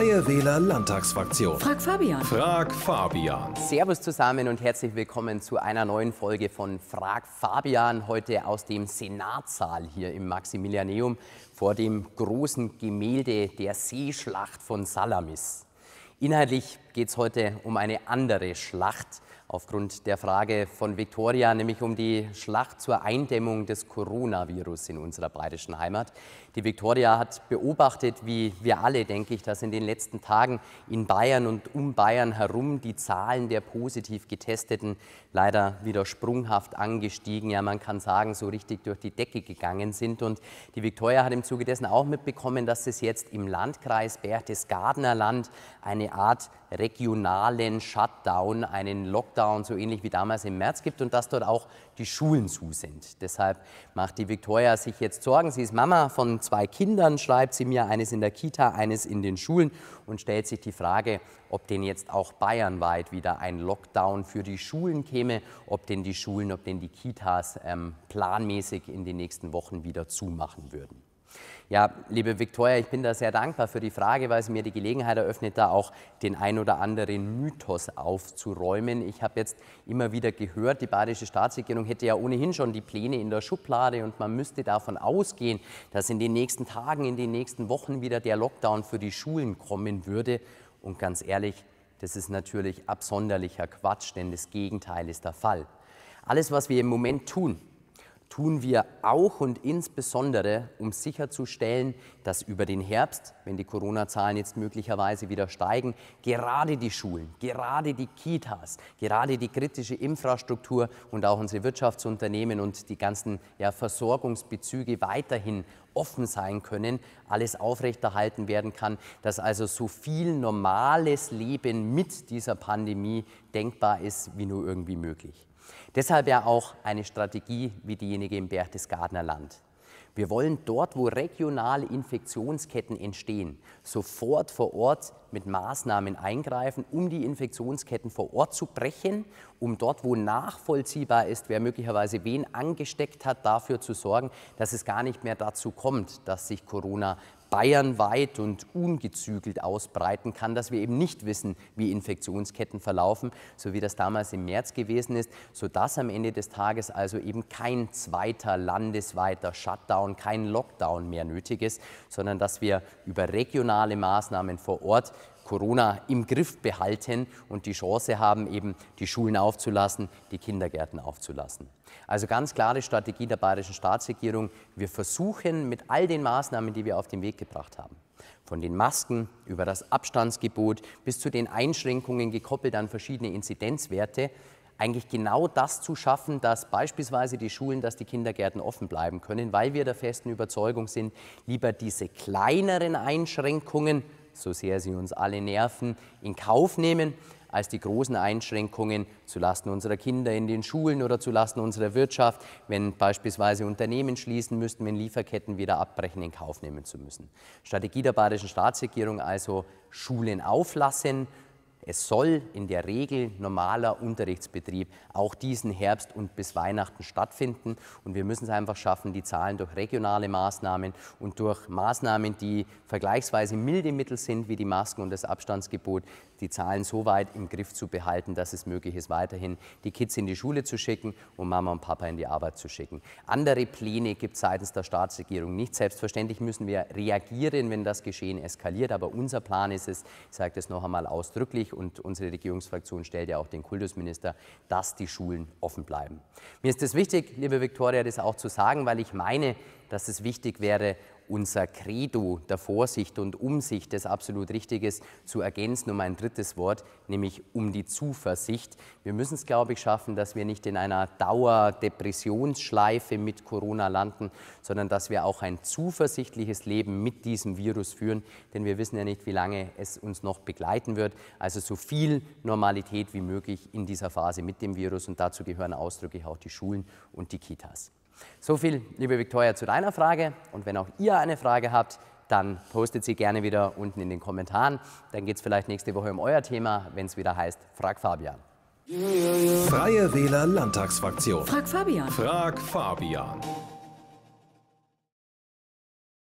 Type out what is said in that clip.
Freie Wähler Landtagsfraktion. Frag Fabian. Frag Fabian. Servus zusammen und herzlich willkommen zu einer neuen Folge von Frag Fabian. Heute aus dem Senatsaal hier im Maximilianeum vor dem großen Gemälde der Seeschlacht von Salamis. Inhaltlich geht es heute um eine andere Schlacht, aufgrund der Frage von Viktoria, nämlich um die Schlacht zur Eindämmung des Coronavirus in unserer bayerischen Heimat. Die Viktoria hat beobachtet, wie wir alle, denke ich, dass in den letzten Tagen in Bayern und um Bayern herum die Zahlen der positiv getesteten leider wieder sprunghaft angestiegen, ja man kann sagen, so richtig durch die Decke gegangen sind. Und die Viktoria hat im Zuge dessen auch mitbekommen, dass es jetzt im Landkreis Berchtesgadener Land eine Art regionalen Shutdown, einen Lockdown, Lockdown, so ähnlich wie damals im März gibt und dass dort auch die Schulen zu sind. Deshalb macht die Victoria sich jetzt Sorgen. Sie ist Mama von zwei Kindern, schreibt sie mir, eines in der Kita, eines in den Schulen und stellt sich die Frage, ob denn jetzt auch bayernweit wieder ein Lockdown für die Schulen käme, ob denn die Schulen, ob denn die Kitas ähm, planmäßig in den nächsten Wochen wieder zumachen würden. Ja, liebe Viktoria, ich bin da sehr dankbar für die Frage, weil es mir die Gelegenheit eröffnet, da auch den ein oder anderen Mythos aufzuräumen. Ich habe jetzt immer wieder gehört, die badische Staatsregierung hätte ja ohnehin schon die Pläne in der Schublade und man müsste davon ausgehen, dass in den nächsten Tagen, in den nächsten Wochen wieder der Lockdown für die Schulen kommen würde. Und ganz ehrlich, das ist natürlich absonderlicher Quatsch, denn das Gegenteil ist der Fall. Alles, was wir im Moment tun, tun wir auch und insbesondere, um sicherzustellen, dass über den Herbst, wenn die Corona-Zahlen jetzt möglicherweise wieder steigen, gerade die Schulen, gerade die Kitas, gerade die kritische Infrastruktur und auch unsere Wirtschaftsunternehmen und die ganzen ja, Versorgungsbezüge weiterhin offen sein können, alles aufrechterhalten werden kann, dass also so viel normales Leben mit dieser Pandemie denkbar ist wie nur irgendwie möglich. Deshalb ja auch eine Strategie wie diejenige im Berchtesgadener Land. Wir wollen dort, wo regionale Infektionsketten entstehen, sofort vor Ort mit Maßnahmen eingreifen, um die Infektionsketten vor Ort zu brechen, um dort, wo nachvollziehbar ist, wer möglicherweise wen angesteckt hat, dafür zu sorgen, dass es gar nicht mehr dazu kommt, dass sich Corona bayernweit und ungezügelt ausbreiten kann, dass wir eben nicht wissen, wie Infektionsketten verlaufen, so wie das damals im März gewesen ist, sodass am Ende des Tages also eben kein zweiter landesweiter Shutdown, kein Lockdown mehr nötig ist, sondern dass wir über regionale Maßnahmen vor Ort Corona im Griff behalten und die Chance haben, eben die Schulen aufzulassen, die Kindergärten aufzulassen. Also ganz klare Strategie der bayerischen Staatsregierung. Wir versuchen mit all den Maßnahmen, die wir auf den Weg gebracht haben, von den Masken über das Abstandsgebot bis zu den Einschränkungen gekoppelt an verschiedene Inzidenzwerte, eigentlich genau das zu schaffen, dass beispielsweise die Schulen, dass die Kindergärten offen bleiben können, weil wir der festen Überzeugung sind, lieber diese kleineren Einschränkungen so sehr sie uns alle nerven, in Kauf nehmen, als die großen Einschränkungen zulasten unserer Kinder in den Schulen oder zulasten unserer Wirtschaft, wenn beispielsweise Unternehmen schließen müssten, wenn Lieferketten wieder abbrechen, in Kauf nehmen zu müssen. Strategie der bayerischen Staatsregierung also Schulen auflassen, es soll in der Regel normaler Unterrichtsbetrieb auch diesen Herbst und bis Weihnachten stattfinden. Und wir müssen es einfach schaffen, die Zahlen durch regionale Maßnahmen und durch Maßnahmen, die vergleichsweise milde Mittel sind, wie die Masken und das Abstandsgebot, die Zahlen so weit im Griff zu behalten, dass es möglich ist, weiterhin die Kids in die Schule zu schicken und Mama und Papa in die Arbeit zu schicken. Andere Pläne gibt es seitens der Staatsregierung nicht. Selbstverständlich müssen wir reagieren, wenn das Geschehen eskaliert. Aber unser Plan ist es, ich sage das noch einmal ausdrücklich, und unsere Regierungsfraktion stellt ja auch den Kultusminister, dass die Schulen offen bleiben. Mir ist es wichtig, liebe Viktoria, das auch zu sagen, weil ich meine, dass es wichtig wäre, unser Credo der Vorsicht und Umsicht, das absolut richtig ist, zu ergänzen um ein drittes Wort, nämlich um die Zuversicht. Wir müssen es, glaube ich, schaffen, dass wir nicht in einer Dauerdepressionsschleife mit Corona landen, sondern dass wir auch ein zuversichtliches Leben mit diesem Virus führen, denn wir wissen ja nicht, wie lange es uns noch begleiten wird. Also so viel Normalität wie möglich in dieser Phase mit dem Virus und dazu gehören ausdrücklich auch die Schulen und die Kitas. So viel, liebe Viktoria, zu deiner Frage. Und wenn auch ihr eine Frage habt, dann postet sie gerne wieder unten in den Kommentaren. Dann geht es vielleicht nächste Woche um euer Thema, wenn es wieder heißt Frag Fabian. Freie Wähler Landtagsfraktion. Frag Fabian. Frag Fabian.